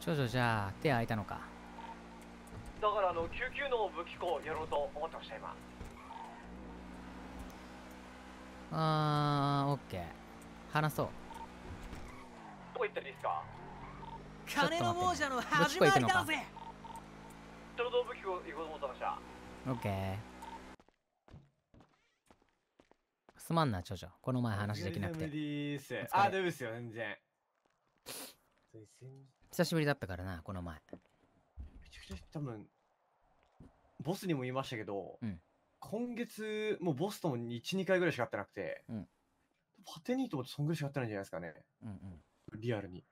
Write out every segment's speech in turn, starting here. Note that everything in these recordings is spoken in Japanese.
長女じゃあ手空いたのかだからあの救急の武器庫をやろうと思ってました今あーオッケー話そうどこ行ったらいいですか金の亡者の始まりだぜちょうど武器庫行こうと思ってましたオッケーすまんな、長女。この前話できなくて。あ、大丈夫ですよ、全然。久しぶりだったからな、この前。めちゃくちゃ多分、ボスにも言いましたけど、うん、今月、もうボスとも1、2回ぐらいしか会ってなくて、うん、パテニートもそんぐらいしか会ってないんじゃないですかね。うんうん、リアルに。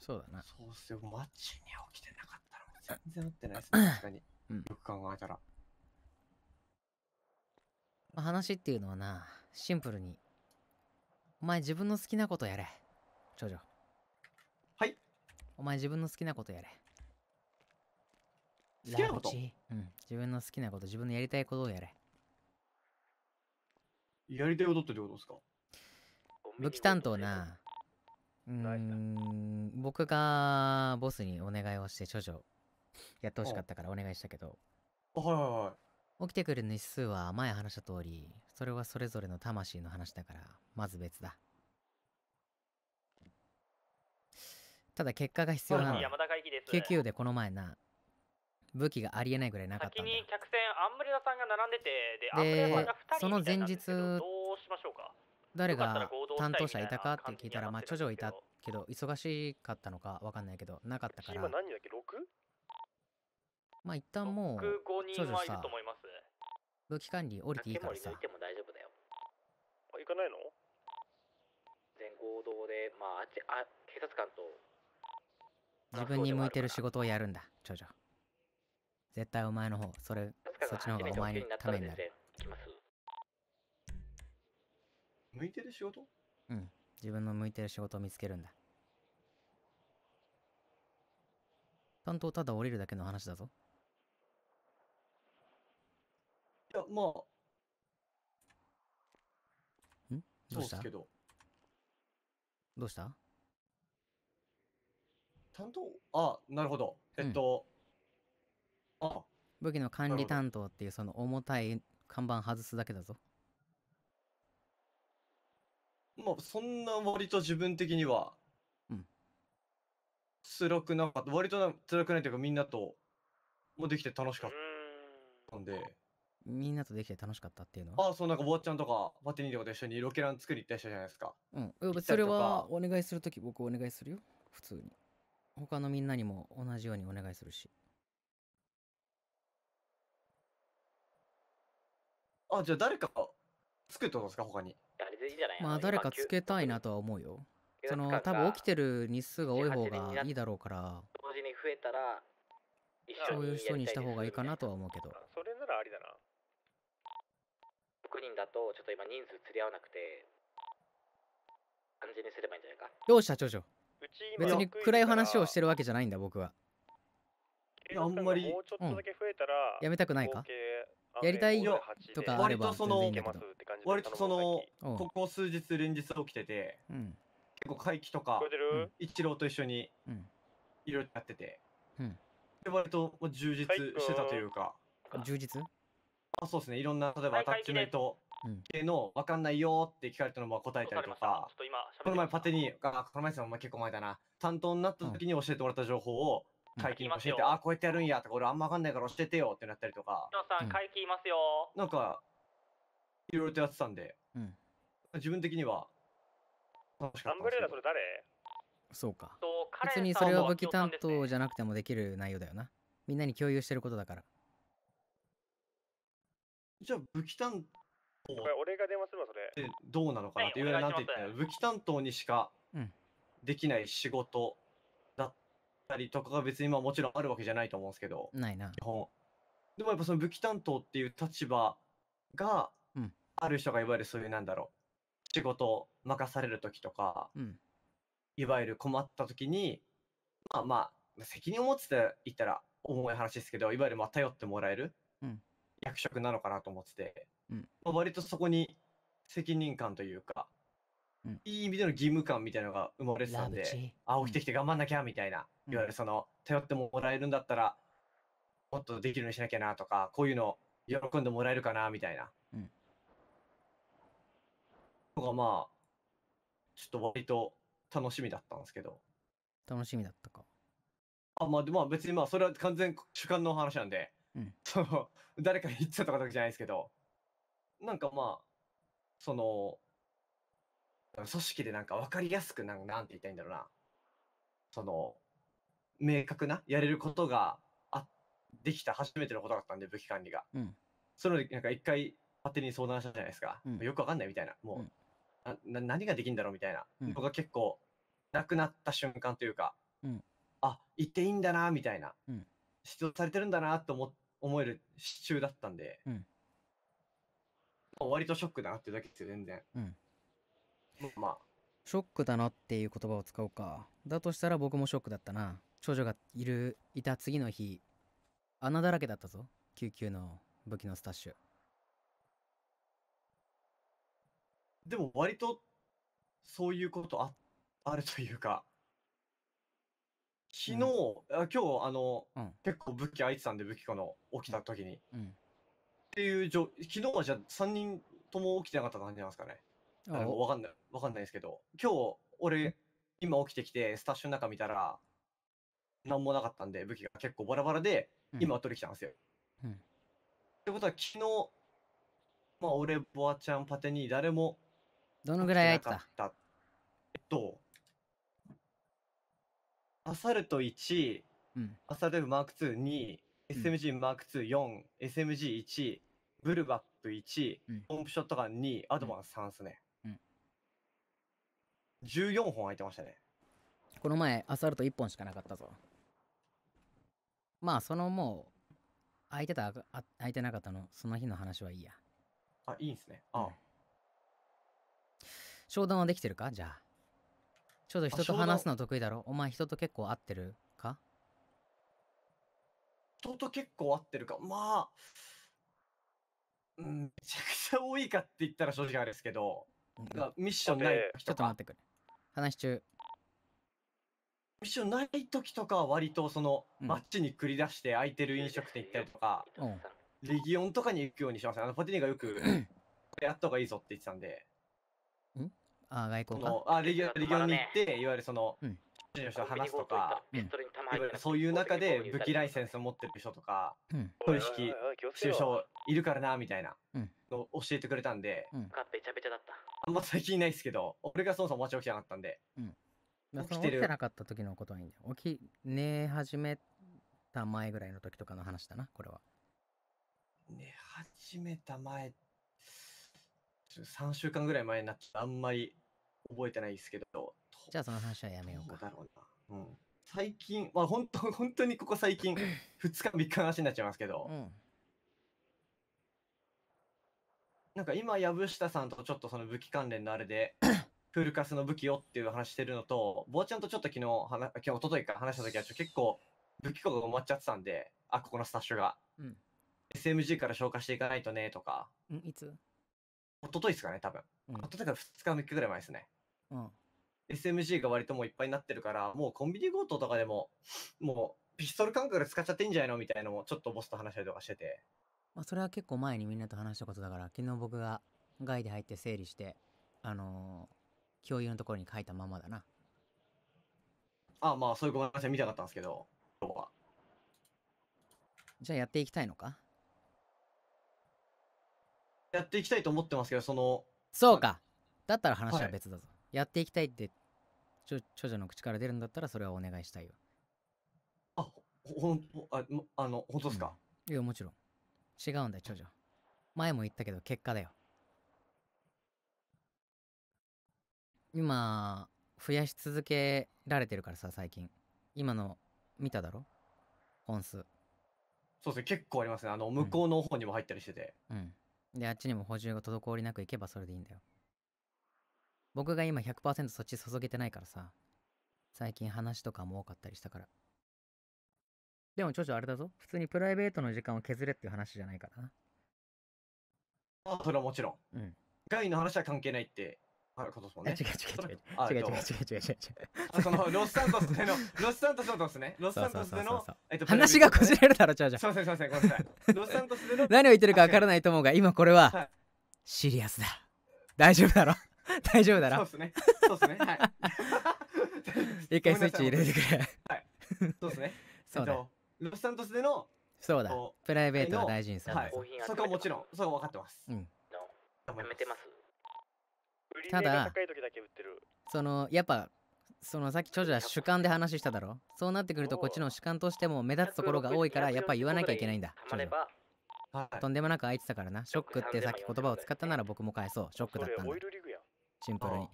そうだな。そうっすよ、マッチに起きてなかったら全然会ってないですね、確かに。よく考えたら。話っていうのはな、シンプルに、お前自分の好きなことやれ、長女。お前自分の好きなことやれ。好きなことうん。自分の好きなこと、自分のやりたいことをやれ。やりたいことってどういうことですか武器担当な、うん、僕がボスにお願いをして処女やってほしかったからお願いしたけど。あはいはいはい。起きてくる日数は前話した通り、それはそれぞれの魂の話だから、まず別だ。ただ結果が必要なの、山です救急でこの前な武器がありえないぐらいなかったんだに客船アンブレラさんが並んでてででそどうしましょうか誰が担当者いたかって聞いたらまあ徐々いたけど忙しかったのかわかんないけどなかったから今何だっけ 6? まあ一旦もう5人はいると思います武器管理降りていいからさあ行かないの全合同でまああっちあ警察官と自分に向いてる仕事をやるんだ、ョジョ。絶対お前の方、それ、そっちの方がお前のためになる。向いてる仕事うん。自分の向いてる仕事を見つけるんだ。担当ただ降りるだけの話だぞ。いや、まあ。んどうしたどうした担当あ、なるほど。えっと、うん、あ武器の管理担当っていうその重たい看板外すだけだぞ。まあ、そんな割と自分的には、うん。辛くなかった。割とな辛くないというか、みんなともできて楽しかったんで。みんなとできて楽しかったっていうのはああ、そう、なんか、坊ちゃんとか、バテニーとかと一緒にロケラン作り行った人じゃないですか。うん。それは、お願いするとき、僕お願いするよ。普通に。他のみんなにも同じようにお願いするし。あ、じゃあ誰かつけとるんですか、他に。まあ、誰かつけたいなとは思うよ。その、多分起きてる日数が多い方がいいだろうから、同時に増えたら、そういう人にした方がいいかなとは思うけど。それならありだな。6人だと、ちょっと今人数釣り合わなくて、感じにすればいいんじゃないか。よし、社長長。別に暗い話をしてるわけじゃないんだ僕は。いやあんまり、やめたくないかやりたいとかあれば割とその割とその、ここ数日連日起きてて、うん、結構会期とか、一郎と一緒にいろいろやってて、うん、で割と充実してたというか、充実あそうですねいろんな例えばアタッチメント系の分かんないよって聞かれたのも答えたりとか、この前パテに、あ、この前さんも結構前だな、担当になった時に教えてもらった情報を、会期に教えて、あ、こうやってやるんやとか、俺あんま分かんないから教えてよってなったりとか。さん、会期いますよ。なんか、いろいろとやってたんで、自分的には、楽しかった。それ誰そうか。別にそれは武器担当じゃなくてもできる内容だよな。みんなに共有してることだから。じゃあ武器担俺が電話するわそれでどうなのかなっていわゆるなんて言ったら武器担当にしかできない仕事だったりとかが別にまあもちろんあるわけじゃないと思うんですけどないな基本でもやっぱその武器担当っていう立場がある人がいわゆるそういうなんだろう仕事を任される時とか、うん、いわゆる困った時にまあまあ責任を持って言ったら重い話ですけどいわゆるまあ頼ってもらえる、うん、役職なのかなと思ってて、うんまあ、割とそこに責任感というか、うん、いい意味での義務感みたいなのが生まれてたんで、あ、起きてきて頑張んなきゃみたいな、うん、いわゆるその、頼ってもらえるんだったら、もっとできるようにしなきゃなとか、こういうの喜んでもらえるかなみたいな。うん。のがまあ、ちょっと割と楽しみだったんですけど。楽しみだったか。あ、まあ、まあ別にまあ、それは完全主観の話なんで、うん、誰かに言ったとかだけじゃないですけどなんかまあその組織でなんか分かりやすくなんなんて言いたいんだろうなその明確なやれることがあできた初めてのことだったんで武器管理が、うん、それでなんか一回勝手に相談したじゃないですか、うん、よく分かんないみたいなもう、うん、な何ができるんだろうみたいな、うん、僕は結構なくなった瞬間というか、うん、あ行っていいんだなみたいな、うん、必要されてるんだなと思っ思える支柱だったんで、うん、まあ、割とショックだなっていうだけですよ、全然。うん。まあ。ショックだなっていう言葉を使おうか。だとしたら僕もショックだったな。長女がいる、いた次の日、穴だらけだったぞ。救急の武器のスタッシュ。でも割と、そういうことあ、あるというか、昨日、あ今日、あの、うん結構武器空いてたんで、武器庫の起きた時に。っうん。ていうょ、昨日はじゃあ3人とも起きてなかった感じなんですかね。あの、わかんない、わかんないですけど、今日、俺、今起きてきて、スタッシュの中見たら、なんもなかったんで、武器が結構バラバラで、今、取りきたんですよ。うんってことは、昨日、まあ、俺、ボアちゃん、パテに誰もどのぐらい空いてたえっと、アサルト1、うん、アサルトマーク2、2、SMG マーク2、4、SMG1、ブルバップ1、うん、ポンプショットガン2、アドバンス3っすね。うん。14本空いてましたね。この前、アサルト1本しかなかったぞ。まあ、そのもう、空いてた、あ空いてなかったの、その日の話はいいや。あ、いいんすね。ああ、うん、商談はできてるかじゃあ。ちょっと人と話すの得意だろお前人と結構会ってるか人と結構会ってるかまあ、うん、めちゃくちゃ多いかって言ったら正直あれですけど、うん、ミッションないちょっと待ってくれ話中ミッションない時とかは割とその、うん、チに繰り出して空いてる飲食店行ったりとか、うん、レギオンとかに行くようにしますあのパティニがよくこれ やった方がいいぞって言ってたんであ外交のあレギュレギュラーに行って、いわゆるその、うん、人と話すとか、うん、そういう中で武器ライセンスを持ってる人とか、うん、取引収書いるからなみたいなの教えてくれたんで、うん、あんま最近ないですけど俺がそもそも町起きてなかったんで、うん、起きてなかった時のことはいいんだよ起き寝始めた前ぐらいの時とかの話だなこれは寝始めた前3週間ぐらい前になってあんまり覚えてないですけど。じゃあその話はやめようか。うだろうな。うん。最近、まあ本当、本当にここ最近、2日3日の話になっちゃいますけど、うん、なんか今、藪下さんとちょっとその武器関連のあれで、フルカスの武器をっていう話してるのと、坊ちゃんとちょっと昨日、今日、とといから話した時は結構、武器庫が埋まっちゃってたんで、あ、ここのスタッシュが。うん、SMG から消化していかないとね、とか。うん、いつ一昨日ですかね、多分。うん、だから2日、3日ぐらい前ですね。うん。SMG が割ともういっぱいになってるから、もうコンビニ強盗とかでも、もうピストル感覚で使っちゃっていいんじゃないのみたいなのもちょっとボスと話したりとかしてて。まあそれは結構前にみんなと話したことだから、昨日僕が外で入って整理して、あのー、共有のところに書いたままだな。ああまあそういうごめんなさい見たかったんですけど、今日は。じゃあやっていきたいのかやっていきたいと思ってますけど、その、そうかだったら話は別だぞ、はい、やっていきたいってちょ長女の口から出るんだったらそれはお願いしたいよあほんああの本当ですか、うん、いやもちろん違うんだよ長女前も言ったけど結果だよ今増やし続けられてるからさ最近今の見ただろ本数そうですね結構ありますねあの向こうの方にも入ったりしてて、うん、うんで、あっちにも補充が滞りなくいけばそれでいいんだよ。僕が今100%そっち注げてないからさ、最近話とかも多かったりしたから。でもちょちょあれだぞ。普通にプライベートの時間を削れっていう話じゃないからな。あ、それはもちろん。うん。外の話は関係ないってあ、ことでもね。違う違う違う違う違う違う違う違う違う あ、その、ロスサントスでの、ロスサントスのですね。ロスサントスでの、えっと、話がこじれるだろ、ちゃうじゃん。すいません、すいません、ごめんなさい。ロスサントスでの。何を言ってるかわからないと思うが、今これは、シリアスだ。大丈夫だろ 大丈夫だろそうですね。そうですね。はい。一回スイッチ入れてくれ。はい。そうですね。そうだ。ロスサントスでの、そうだ。プライベートは大事にする。そこはもちろん、そこは分かってます。うん。やめてます。ただそのやっぱそのさっき長女は主観で話しただろそうなってくるとこっちの主観としても目立つところが多いからやっぱ言わなきゃいけないんだ長女とんでもなく空いてたからなショックってさっき言葉を使ったなら僕も返そうショックだったんだシンプルに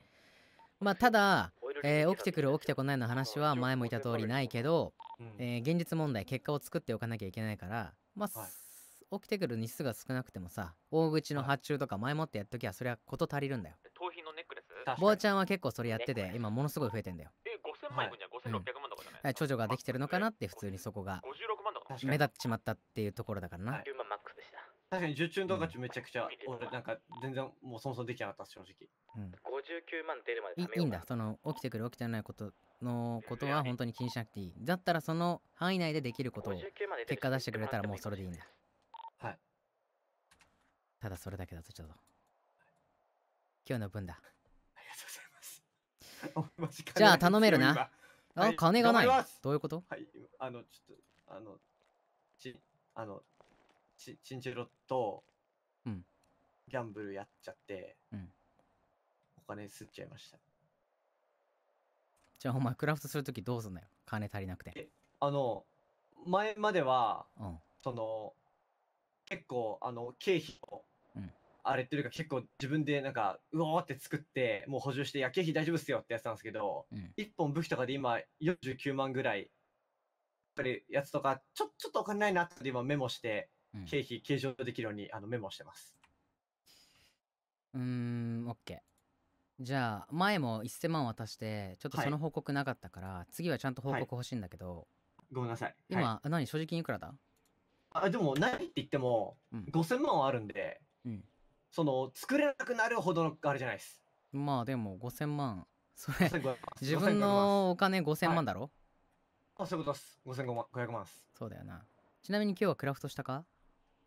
まあただ、え起きてくる起きてこないの話は前も言った通りないけど、え現実問題結果を作っておかなきゃいけないからまあ、起きてくる日数が少なくてもさ大口の発注とか前もってやっときゃそれは事足りるんだよ坊ちゃんは結構それやってて、今ものすごい増えてんだよ。え、5000万いくんじゃん、はい、5600万とかじゃない、長女ができてるのかなって、普通にそこが。56万とか目立っちまったっていうところだからな。万マックスでした。確かに受注の価めちゃくちゃ、俺なんか全然もうそもそもできなかった正直。うん。59万出るまでいいんだ。その起きてくる起きてないことのことは本当に気にしなくていい。だったらその範囲内でできることを結果出してくれたらもうそれでいいんだ。はい。ただそれだけだとちょっと。今日の分だ。じゃあ頼めるな。あ、はい、金がない。どういうことはい、あの、ちょっと、あの、ち、あの、ち、チンチロと、うん。ギャンブルやっちゃって、うん。お金吸っちゃいました。じゃあお前クラフトするときどうすんだよ。金足りなくて。あの、前までは、うん、その、結構、あの、経費をあれっていうか結構自分でなんか、うおーって作って、もう補充して、いや、経費大丈夫っすよってやってたんですけど、うん、1本武器とかで今49万ぐらい、やっぱりやつとか、ちょ、ちょっとお金ないなって今メモして、経費計上できるようにあのメモしてます。うん、オッケー。じゃあ前も1000万渡してちょっとその報告なかったから、はい、次はちゃんと報告欲しいんだけど、はい、ごめんなさい今、はい、何所持金いくらだあでもないって言っても、5000万はあるんで、うん、その作れなくなるほどのあれじゃないですまあでも5000万それ自分のお金5000万だろ、はい、あそういうことっす5500万ですそうだよなちなみに今日はクラフトしたか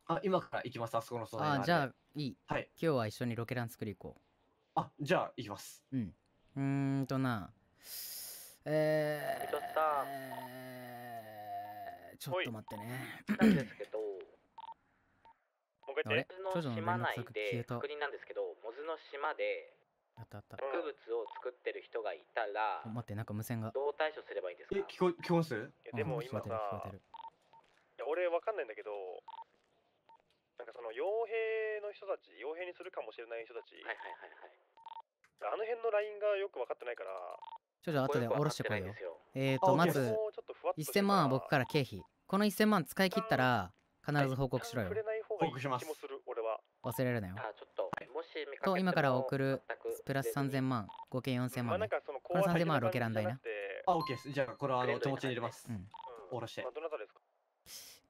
あ今から行きますあそこの素材ああじゃあいい、はい、今日は一緒にロケラン作り行こうあじゃあ行きますうんうんとなええー、ちょっと待ってね。なんですけどれあれモズの島内で確認なんですけどモズの島であったあった毒物を作ってる人がいたら待ってなんか無線がどう対処すればいいんですかえ聞こ聞こえますでも今さいや俺わかんないんだけどなんかその傭兵の人たち傭兵にするかもしれない人たちはいはいはいはいあの辺のラインがよく分かってないからちょっと後で下ろしてこいよえっ、とまず1000万は僕から経費この1000万使い切ったら必ず報告しろよ、はい、報告します忘れるなよと今から送るプラス3000万合計4000万、ね、これ3000万はロケラン代なあケーですじゃあこれはあの手持ちに入れますうんおろして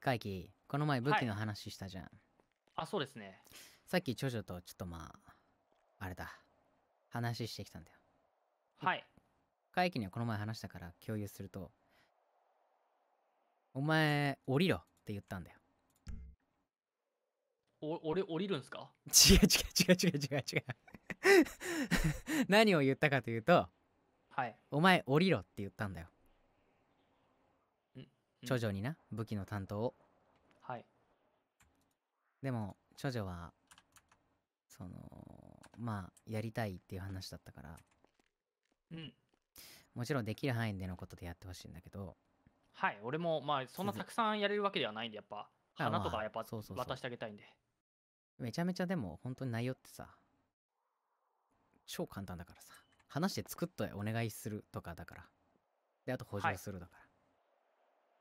会議この前武器の話したじゃん、はい、あそうですねさっき長女とちょっとまああれだ話してきたんだよはい会議にはこの前話したから共有するとお前降りろって言ったんだよお俺降りるんすか違う違う違う違う違う違う 何を言ったかというとはいお前降りろって言ったんだよ長女にな武器の担当をはいでも長女はそのまあやりたいっていう話だったからうんもちろんできる範囲でのことでやってほしいんだけどはい俺もまあそんなたくさんやれるわけではないんでやっぱ花とかやっぱ渡してあげたいんでめちゃめちゃでも本当に内容ってさ、超簡単だからさ。話して作っとお願いするとかだから。で、あと補充するだから。はい、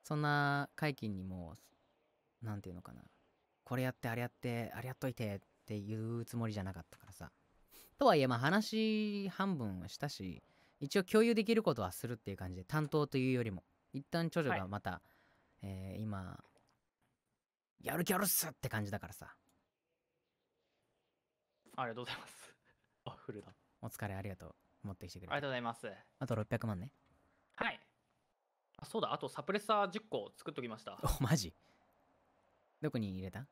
そんな解禁にもう、なんていうのかな。これやって、あれやって、あれやっといてっていうつもりじゃなかったからさ。とはいえ、まあ話半分はしたし、一応共有できることはするっていう感じで、担当というよりも、一旦長女がまた、はい、えー、今、やる気あるっすって感じだからさ。ありがとうございます。あ、フルだ。お疲れ、ありがとう。持ってきてくれありがとうございます。あと600万ね。はい。あ、そうだ、あとサプレッサー10個作っときました。お、マジどこに入れた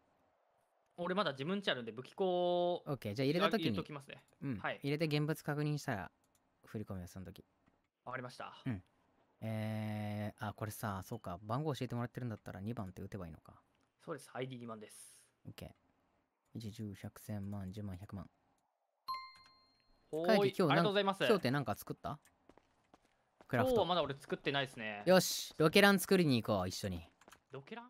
俺まだ自分ちあるんで武器庫を。オッケー、じゃあ入れた時に。入れときますね。うん。はい、入れて現物確認したら振り込みはその時。わかりました。うん。えー、あ、これさ、そうか、番号教えてもらってるんだったら2番って打てばいいのか。そうです、ID2 番です。オッケー。一十百千万十万百万おーい今日ありがとうございます今日って何か作ったクラフト今日はまだ俺作ってないですねよしロケラン作りに行こう一緒にロケラン